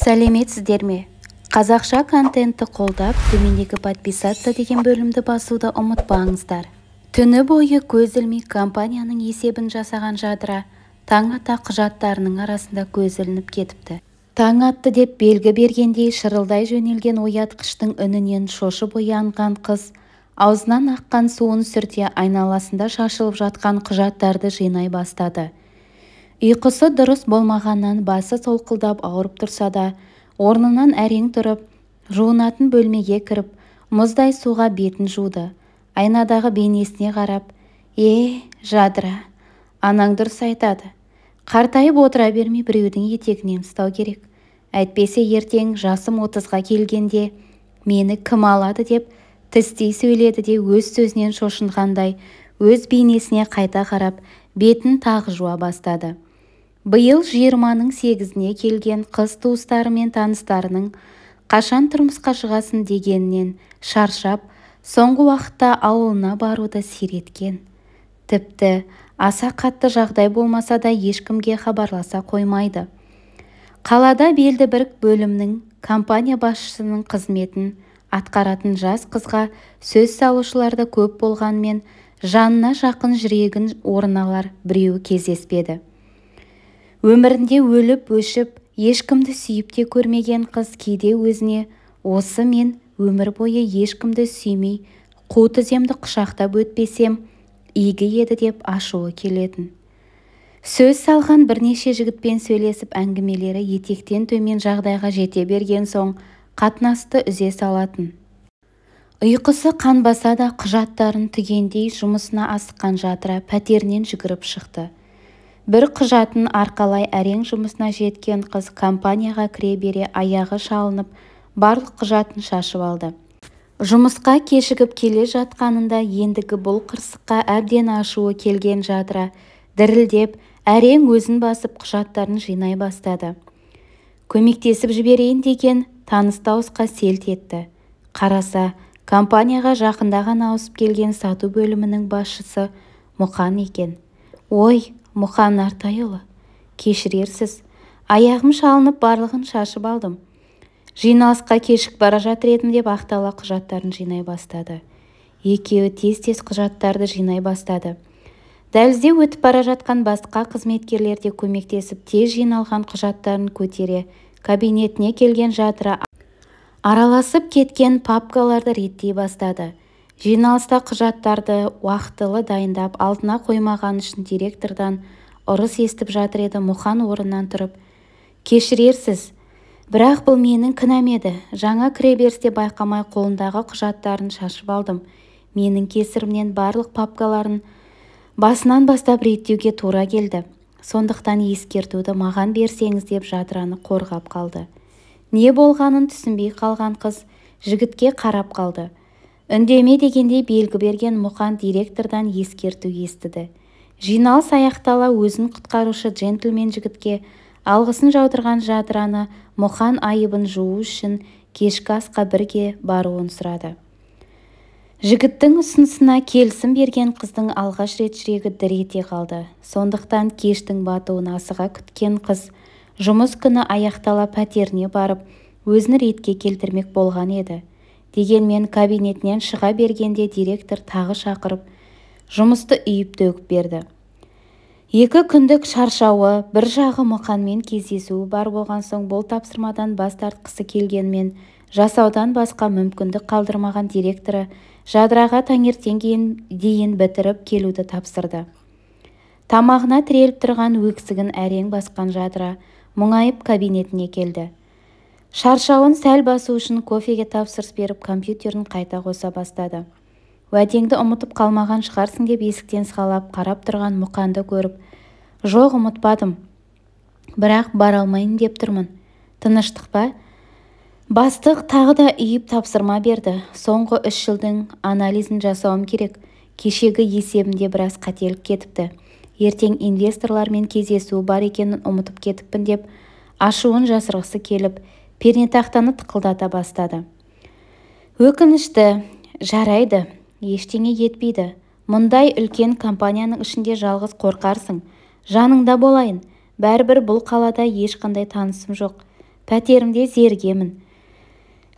сәлеметсіздер ме қазақша контентті қолдап төмендегі подписаться деген бөлімді басуды ұмытпаңыздар түні бойы көзілмей компанияның есебін жасаған жадыра таң ата құжаттарының арасында көз кетіпті таң атты деп белгі бергендей шырылдай жөнелген оятқыштың үнінен шошып оянған қыз аузынан аққан суын сүрте айналасында шашылып жатқан құжаттарды жинай бастады ұйқысы дұрыс болмағаннан басы солқылдап ауырып тұрса да орнынан әрең тұрып жуынатын бөлмеге кіріп мұздай суға бетін жуды айнадағы бейнесіне қарап е жадыра анаң дұрыс айтады қартайып отыра бермей біреудің етегінен ұстау керек әйтпесе ертең жасым отызға келгенде мені кім алады деп тістей сөйледі де өз сөзінен шошынғандай өз бейнесіне қайта қарап бетін тағы жуа бастады биыл жиырманың сегізіне келген қыз туыстары мен таныстарының қашан тұрмысқа шығасын дегенінен шаршап соңғы уақытта ауылына баруды сиреткен тіпті аса қатты жағдай болмаса да ешкімге хабарласа қоймайды қалада белді бір бөлімнің компания басшысының қызметін атқаратын жас қызға сөз салушылар да көп болғанмен жанына жақын жүрегін орналар біреуі кездеспеді өмірінде өліп-өшіп ешкімді сүйіп те көрмеген қыз кейде өзіне осы мен өмір бойы ешкімді сүймей қу тіземді құшақтап өтпесем игі еді деп ашуы келетін сөз салған бірнеше жігітпен сөйлесіп әңгімелері етектен төмен жағдайға жете берген соң қатынасты үзе салатын ұйқысы қанбаса да құжаттарын түгендей жұмысына асыққан жатыра пәтерінен жүгіріп шықты бір құжатын арқалай әрең жұмысына жеткен қыз компанияға кіре бере аяғы шалынып барлық құжатын шашып алды жұмысқа кешігіп келе жатқанында ендігі бұл қырсыққа әбден ашуы келген жадыра дірілдеп әрең өзін басып құжаттарын жинай бастады көмектесіп жіберейін деген таныс дауысқа селт етті қараса компанияға жақында ғана ауысып келген сату бөлімінің басшысы мұқан екен ой мұқан нартайұлы кешірерсіз аяғым шалынып барлығын шашып алдым жиналысқа кешік бара жатыр едім деп ақтала құжаттарын жинай бастады екеуі тез-тез құжаттарды жинай бастады дәлізде өтіп бара жатқан басқа қызметкерлер де көмектесіп тез жиналған құжаттарын көтере кабинетіне келген жатыра араласып кеткен папкаларды реттей бастады жиналыста құжаттарды уақытылы дайындап алдына қоймаған үшін директордан ұрыс естіп жатыр еді мұхан орнынан тұрып кешірерсіз бірақ бұл менің кінәм еді жаңа кіреберісте байқамай қолындағы құжаттарын шашып алдым менің кесірімнен барлық папкаларын басынан бастап реттеуге тура келді сондықтан ескертуді маған берсеңіз деп жадыраны қорғап қалды не болғанын түсінбей қалған қыз жігітке қарап қалды үндеме дегенде белгі берген мұқан директордан ескерту естіді жиналыс аяқтала өзін құтқарушы джентльмен жігітке алғысын жаудырған жадыраны мұқан айыбын жуу үшін кешкі асқа бірге баруын сұрады жігіттің ұсынысына келісім берген қыздың алғаш рет жүрегі дір ете қалды сондықтан кештің батуын асыға күткен қыз жұмыс күні аяқтала пәтеріне барып өзін ретке келтірмек болған еді дегенмен кабинетінен шыға бергенде директор тағы шақырып жұмысты үйіп-төгіп берді екі күндік шаршауы бір жағы мұқанмен кездесуі бар болған соң бұл тапсырмадан бас тартқысы келгенмен жасаудан басқа мүмкіндік қалдырмаған директоры жадыраға таңертең дейін бітіріп келуді тапсырды тамағына тіреліп тұрған өксігін әрең басқан жадыра мұңайып кабинетіне келді шаршауын сәл басу үшін кофеге тапсырыс беріп компьютерін қайта қоса бастады уәдеңді ұмытып қалмаған шығарсың деп есіктен сығалап қарап тұрған мұқанды көріп жоқ ұмытпадым бірақ бара алмайын деп тұрмын тыныштық па бастық тағы да үйіп тапсырма берді соңғы үш жылдың анализін жасауым керек кешегі есебімде біраз қателік кетіпті ертең инвесторлармен кездесуі бар екенін ұмытып кетіппін деп ашуын жасырғысы келіп пернетақтаны тықылдата бастады өкінішті жарайды ештеңе етпейді мұндай үлкен компанияның ішінде жалғыз қорқарсың жаныңда болайын бәрібір бұл қалада ешқандай танысым жоқ пәтерімде зергемін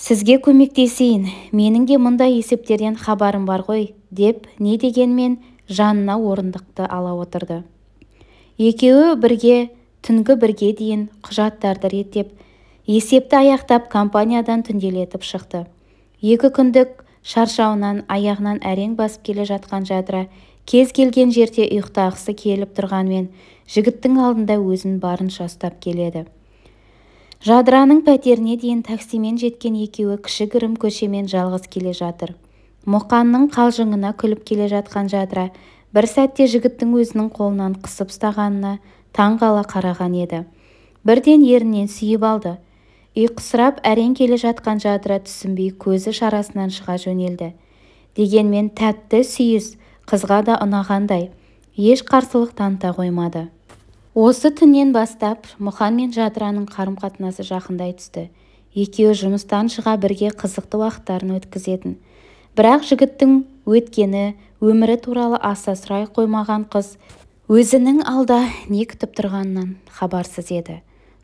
сізге көмектесейін менің де мұндай есептерден хабарым бар ғой деп не дегенмен жанына орындықты ала отырды екеуі бірге түнгі бірге дейін құжаттарды реттеп есепті аяқтап компаниядан түнделетіп шықты екі күндік шаршауынан аяғынан әрең басып келе жатқан жадыра кез келген жерде ұйықтағысы келіп тұрғанмен жігіттің алдында өзін барынша ұстап келеді жадыраның пәтеріне дейін таксимен жеткен екеуі кішігірім көшемен жалғыз келе жатыр мұқанның қалжыңына күліп келе жатқан жадыра бір сәтте жігіттің өзінің қолынан қысып ұстағанына таңғала қараған еді бірден ерінен сүйіп алды ұйқысырап әрең келе жатқан жадыра түсінбей көзі шарасынан шыға жөнелді дегенмен тәтті сүйіс қызға да ұнағандай еш қарсылық таныта қоймады осы түннен бастап мұхан мен жадыраның қарым-қатынасы жақындай түсті екеуі жұмыстан шыға бірге қызықты уақыттарын өткізетін бірақ жігіттің өткені өмірі туралы аса сұрай қоймаған қыз өзінің алда не күтіп тұрғанынан хабарсыз еді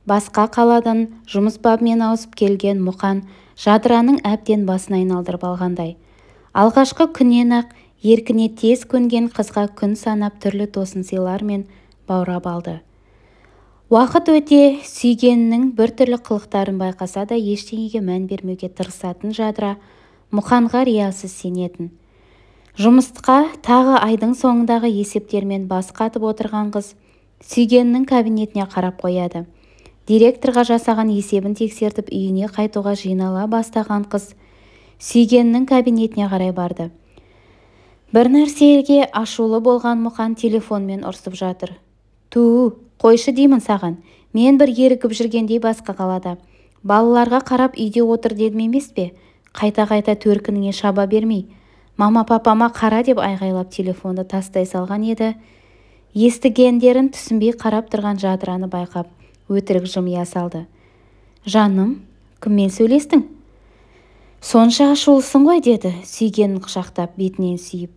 басқа қаладан жұмыс бабымен ауысып келген мұқан жадыраның әбден басын айналдырып алғандай алғашқы күннен-ақ еркіне тез көнген қызға күн санап түрлі тосын сыйлармен баурап алды уақыт өте сүйгенінің бір түрлі қылықтарын байқаса да ештеңеге мән бермеуге тырысатын жадыра мұқанға риясыз сенетін жұмысқа тағы айдың соңындағы есептермен бас қатып отырған қыз сүйгенінің кабинетіне қарап қояды директорға жасаған есебін тексертіп үйіне қайтуға жинала бастаған қыз сүйгенінің кабинетіне қарай барды бір нәрсеге ашулы болған мұқан телефонмен ұрсып жатыр ту қойшы деймін саған мен бір ерігіп жүргендей басқа қалада балаларға қарап үйде отыр дедім емес пе қайта-қайта төркініңе шаба бермей мама папама қара деп айғайлап телефонды тастай салған еді естігендерін түсінбей қарап тұрған жадыраны байқап өтірік жымия салды жаным кіммен сөйлестің сонша ашулысың ғой деді сүйгенін құшақтап бетінен сүйіп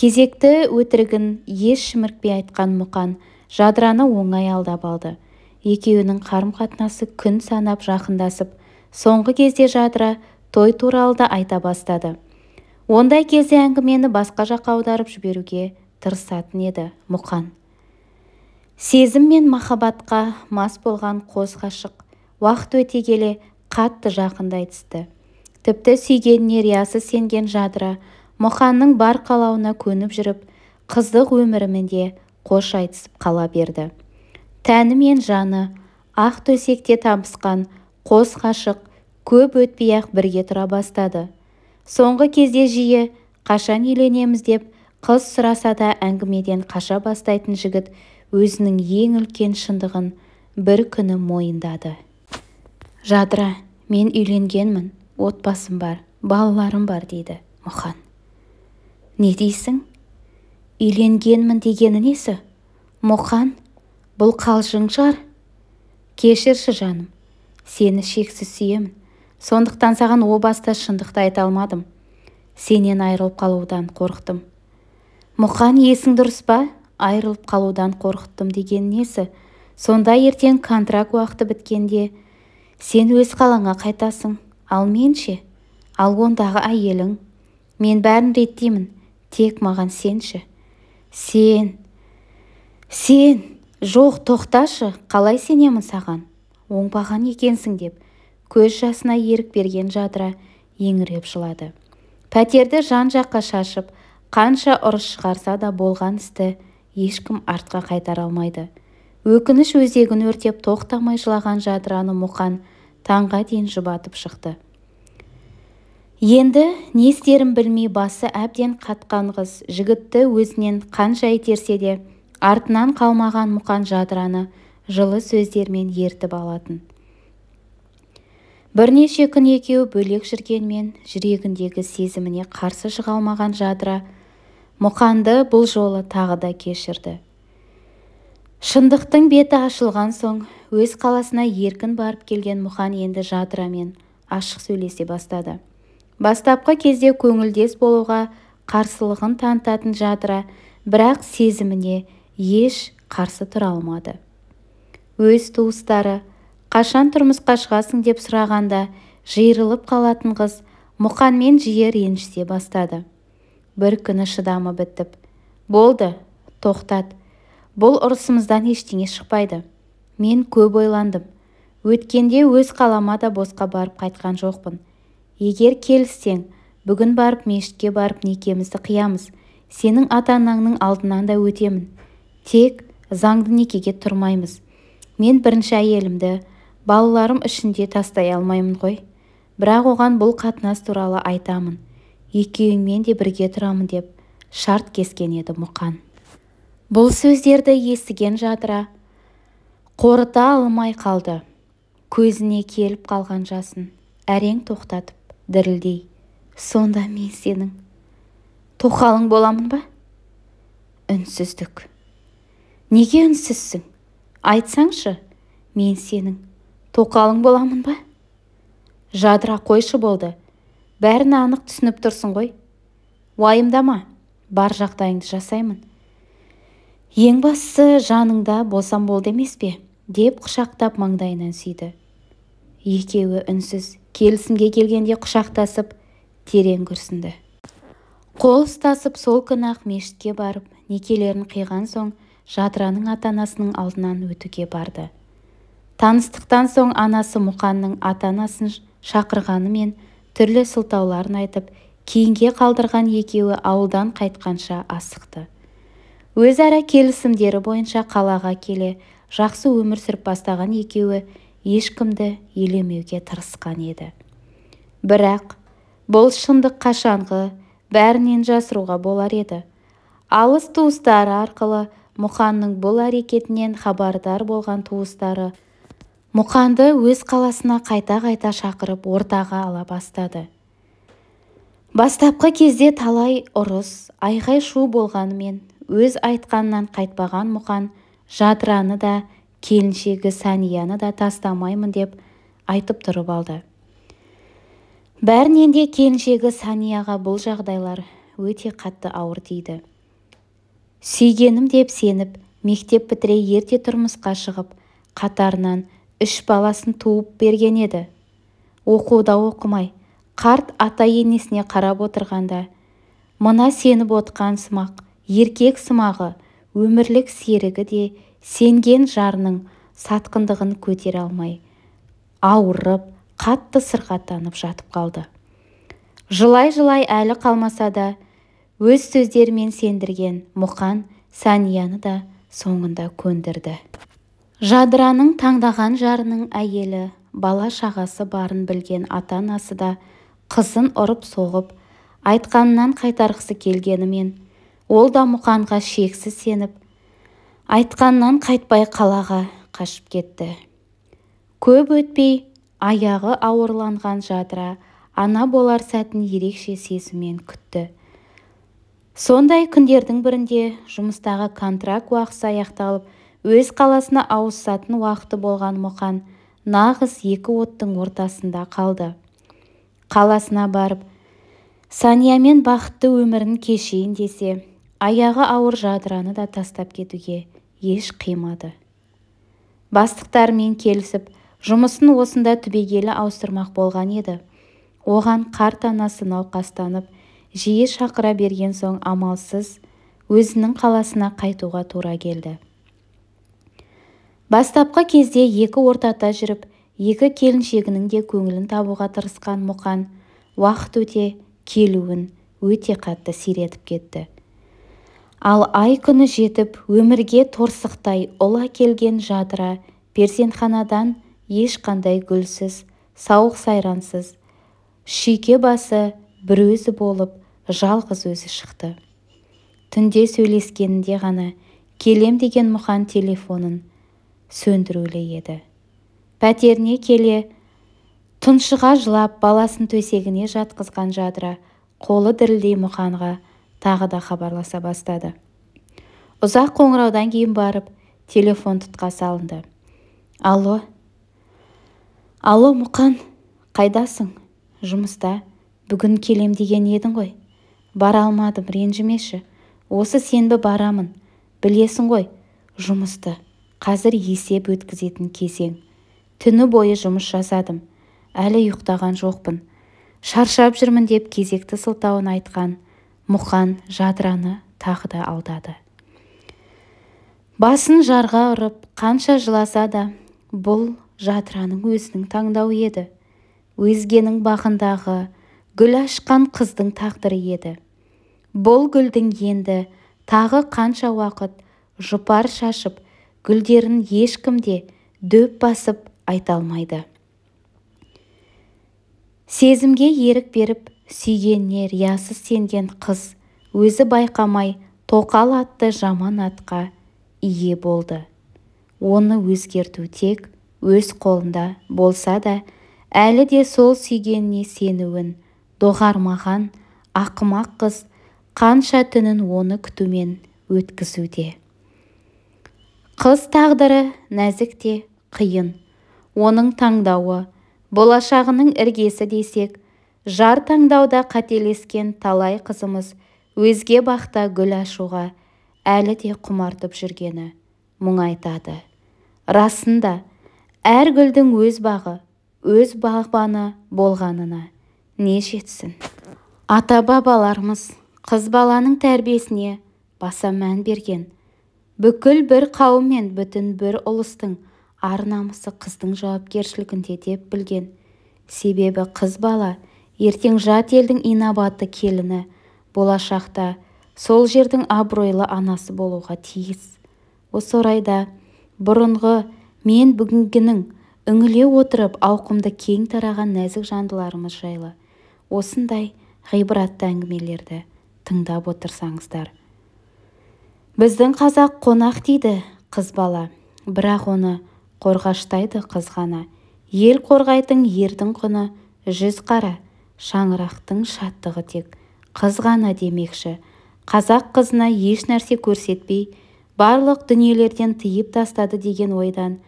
кезекті өтірігін еш шіміркпей айтқан мұқан жадыраны оңай алдап алды екеуінің қарым-қатынасы күн санап жақындасып соңғы кезде жадыра той туралы да айта бастады ондай кезде әңгімені басқа жаққа аударып жіберуге тырысатын еді мұқан сезім мен махаббатқа мас болған қос ғашық уақыт өте келе қатты жақындай түсті тіпті сүйгеніне риясыз сенген жадыра мұханның бар қалауына көніп жүріп қыздық өмірімінде қош айтысып қала берді тәні мен жаны ақ төсекте табысқан қос ғашық көп өтпей-ақ бірге тұра бастады соңғы кезде жиі қашан үйленеміз деп қыз сұраса да әңгімеден қаша бастайтын жігіт өзінің ең үлкен шындығын бір күні мойындады жадыра мен үйленгенмін отбасым бар балаларым бар дейді Мұхан. не дейсің үйленгенмін дегені несі Мұхан, бұл қалжың шығар кешірші жаным сені шексіз сүйемін сондықтан саған о баста шындықты айта алмадым сенен айырылып қалудан қорықтым. Мұхан есің дұрыс па айрылып қалудан қорқыттым деген несі сонда ертең контракт уақыты біткенде сен өз қалаңа қайтасың ал мен ше ал ондағы әйелің мен бәрін реттеймін тек маған сенші сен сен жоқ тоқташы қалай сенемін саған оңбаған екенсің деп көз жасына ерік берген жадыра еңіреп жылады пәтерді жан-жаққа шашып қанша ұрыс шығарса да болған істі ешкім артқа қайтара алмайды өкініш өзегін өртеп тоқтамай жылаған жадыраны мұқан таңға дейін жұбатып шықты енді не істерін білмей басы әбден қатқан қыз жігітті өзінен қанша итерсе де артынан қалмаған мұқан жадыраны жылы сөздермен ертіп алатын бірнеше күн екеуі бөлек жүргенмен жүрегіндегі сезіміне қарсы шыға алмаған жадыра мұқанды бұл жолы тағы да кешірді шындықтың беті ашылған соң өз қаласына еркін барып келген мұқан енді жадырамен ашық сөйлесе бастады бастапқы кезде көңілдес болуға қарсылығын танытатын жадыра бірақ сезіміне еш қарсы тұра алмады өз туыстары қашан тұрмысқа шығасың деп сұрағанда жиырылып қалатын қыз мұқанмен жиі ренжісе бастады бір күні шыдамы бітіп болды тоқтат бұл ұрысымыздан ештеңе шықпайды мен көп ойландым өткенде өз қалама да босқа барып қайтқан жоқпын егер келіссең бүгін барып мешітке барып некемізді қиямыз сенің ата-анаңның алдынан да өтемін тек заңды некеге тұрмаймыз мен бірінші әйелімді балаларым ішінде тастай алмаймын ғой бірақ оған бұл қатынас туралы айтамын екеуіңмен де бірге тұрамын деп шарт кескен еді мұқан бұл сөздерді естіген жадыра қорыта алмай қалды көзіне келіп қалған жасын әрең тоқтатып дірілдей сонда мен сенің тоқалың боламын ба үнсіздік неге үнсізсің айтсаңшы мен сенің тоқалың боламын ба жадыра қойшы болды бәрін анық түсініп тұрсың ғой уайымдама бар жағдайыңды жасаймын ең бастысы жаныңда болсам болды емес пе деп құшақтап маңдайынан сүйді екеуі үнсіз келісімге келгенде құшақтасып терең күрсінді қол ұстасып сол күні ақ мешітке барып некелерін қиған соң жадыраның ата-анасының алдынан өтуге барды таныстықтан соң анасы мұқанның ата-анасын шақырғанымен түрлі сылтауларын айтып кейінге қалдырған екеуі ауылдан қайтқанша асықты өзара келісімдері бойынша қалаға келе жақсы өмір сүріп бастаған екеуі ешкімді елемеуге тырысқан еді бірақ бұл шындық қашанғы бәрінен жасыруға болар еді алыс туыстары арқылы мұханның бұл әрекетінен хабардар болған туыстары мұқанды өз қаласына қайта-қайта шақырып ортаға ала бастады бастапқы кезде талай ұрыс айқай-шу болғанымен өз айтқанынан қайтпаған мұқан жадыраны да келіншегі санияны да тастамаймын деп айтып тұрып алды бәрінен де келіншегі санияға бұл жағдайлар өте қатты ауыр тиді сүйгенім деп сеніп мектеп бітіре ерте тұрмысқа шығып қатарынан үш баласын туып берген еді оқуда оқымай қарт ата-енесіне қарап отырғанда мына сеніп отқан сымақ еркек сымағы өмірлік серігі де сенген жарының сатқындығын көтере алмай ауырып қатты сырқаттанып жатып қалды жылай-жылай әлі қалмаса да өз сөздерімен сендірген мұқан санияны да соңында көндірді жадыраның таңдаған жарының әйелі бала-шағасы барын білген ата-анасы да қызын ұрып-соғып айтқанынан қайтарғысы келгенімен ол да мұқанға шексіз сеніп айтқанынан қайтпай қалаға қашып кетті көп өтпей аяғы ауырланған жадыра ана болар сәтін ерекше сезіммен күтті сондай күндердің бірінде жұмыстағы контракт уақыты аяқталып өз қаласына ауысатын уақыты болған мұқан нағыз екі оттың ортасында қалды қаласына барып саниямен бақытты өмірін кешейін десе аяғы ауыр жадыраны да тастап кетуге еш қимады бастықтарымен келісіп жұмысын осында түбегелі ауыстырмақ болған еді оған қарт анасы науқастанып жиі шақыра берген соң амалсыз өзінің қаласына қайтуға тура келді бастапқы кезде екі ортата жүріп екі келіншегінің де көңілін табуға тырысқан мұқан уақыт өте келуін өте қатты сиретіп кетті ал ай күні жетіп өмірге торсықтай ұл келген жадыра перзентханадан ешқандай гүлсіз сауық-сайрансыз шүйке басы бір өзі болып жалғыз өзі шықты түнде сөйлескенінде ғана келем деген мұқан телефонын сөндірулі еді пәтеріне келе тұншыға жылап баласын төсегіне жатқызған жадыра қолы дірілдей мұқанға тағы да хабарласа бастады ұзақ қоңыраудан кейін барып телефон тұтқа салынды алло алло мұқан қайдасың жұмыста бүгін келем деген едің ғой бара алмадым ренжімеші осы сенбі барамын білесің ғой жұмысты қазір есеп өткізетін кезең түні бойы жұмыс жасадым әлі ұйықтаған жоқпын шаршап жүрмін деп кезекті сылтауын айтқан мұқан жадыраны тағы да алдады басын жарға ұрып қанша жыласа да бұл жадыраның өзінің таңдауы еді өзгенің бағындағы гүл ашқан қыздың тағдыры еді бұл гүлдің енді тағы қанша уақыт жұпар шашып гүлдерін ешкім де дөп басып айта алмайды сезімге ерік беріп сүйгеніне риясыз сенген қыз өзі байқамай тоқал атты жаман атқа ие болды оны өзгерту тек өз қолында болса да әлі де сол сүйгеніне сенуін доғармаған ақымақ қыз қанша түнін оны күтумен өткізуде қыз тағдыры нәзік те қиын оның таңдауы болашағының іргесі десек жар таңдауда қателескен талай қызымыз өзге бақта гүл ашуға әлі де құмартып жүргені айтады. расында әр гүлдің өз бағы өз бағбаны болғанына не жетсін ата бабаларымыз қыз баланың тәрбиесіне баса мән берген бүкіл бір қауым мен бүтін бір ұлыстың ар-намысы қыздың жауапкершілігінде деп білген себебі қыз бала ертең жат елдің инабатты келіні болашақта сол жердің абыройлы анасы болуға тиіс осы орайда бұрынғы мен бүгінгінің үңіле отырып ауқымды кең тараған нәзік жандыларымыз жайлы осындай ғибратты әңгімелерді тыңдап отырсаңыздар біздің қазақ қонақ дейді қыз бала бірақ оны қорғаштайды қыз ғана ел қорғайтын ердің құны жүз қара шаңырақтың шаттығы тек қыз ғана демекші қазақ қызына еш нәрсе көрсетпей барлық дүниелерден тыйып тастады деген ойдан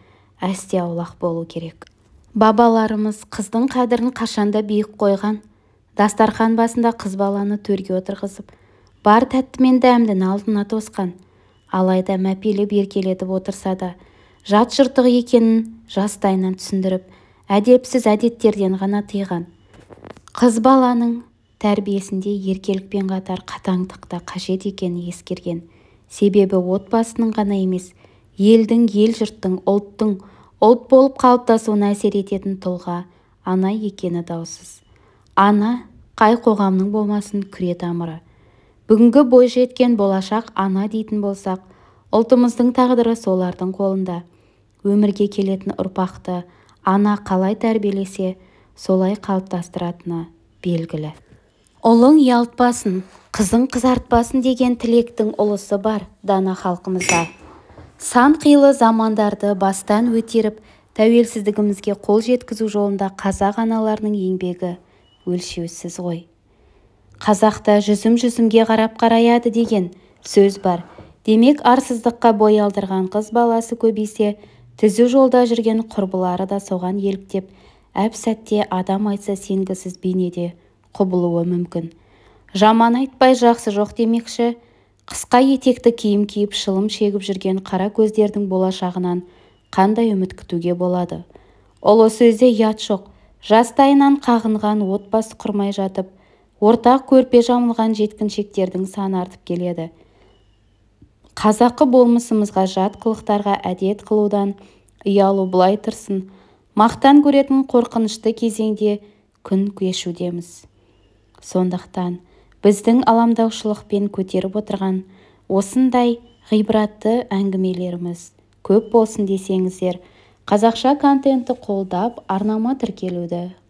әсте аулақ болу керек бабаларымыз қыздың қадірін қашанда биік қойған дастархан басында қыз баланы төрге отырғызып бар тәтті мен дәмдіні алдына тосқан алайда мәпелеп еркелетіп отырса да жат жұртығы екенін жастайынан түсіндіріп әдепсіз әдеттерден ғана тыйған қыз баланың тәрбиесінде еркелікпен қатар қатаңдық та қажет екенін ескерген себебі отбасының ғана емес елдің ел-жұрттың ұлттың ұлт болып қалыптасуына әсер ететін тұлға ана екені даусыз ана қай қоғамның болмасын күре тамыры бүгінгі бойжеткен болашақ ана дейтін болсақ ұлтымыздың тағдыры солардың қолында өмірге келетін ұрпақты ана қалай тәрбиелесе солай қалыптастыратыны белгілі ұлың ялтпасын, қызың қызартпасын деген тілектің ұлысы бар дана халқымызда сан қилы замандарды бастан өтеріп тәуелсіздігімізге қол жеткізу жолында қазақ аналарының еңбегі өлшеусіз ғой қазақта жүзім жүзімге қарап қараяды деген сөз бар демек арсыздыққа бой алдырған қыз баласы көбейсе түзу жолда жүрген құрбылары да соған еліктеп әп-сәтте адам айтса сенгісіз бейнеде құбылуы мүмкін жаман айтпай жақсы жоқ демекші қысқа етекті киім киіп шылым шегіп жүрген қара көздердің болашағынан қандай үміт күтуге болады ұлы сөзде ұят жоқ жастайынан қағынған отбасы құрмай жатып ортақ көрпе жамылған жеткіншектердің саны артып келеді қазақы болмысымызға жат қылықтарға әдет қылудан ұялу былай тұрсын мақтан көретін қорқынышты кезеңде күн кешудеміз сондықтан біздің аламдаушылықпен көтеріп отырған осындай ғибратты әңгімелеріміз көп болсын десеңіздер қазақша контентті қолдап арнама тіркелуді